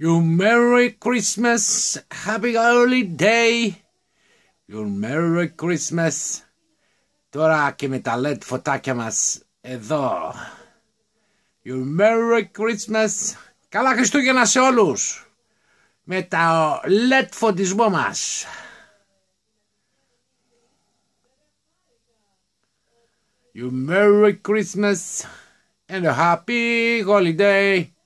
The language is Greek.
You Merry Christmas, Happy Holy Day. You Merry Christmas. Τώρα και με τα LED φωτάκια μας εδώ. You Merry Christmas. Καλά Χριστούγεννα σε όλους. Με τα LED φωτισμό μας. You Merry Christmas and a Happy Holiday.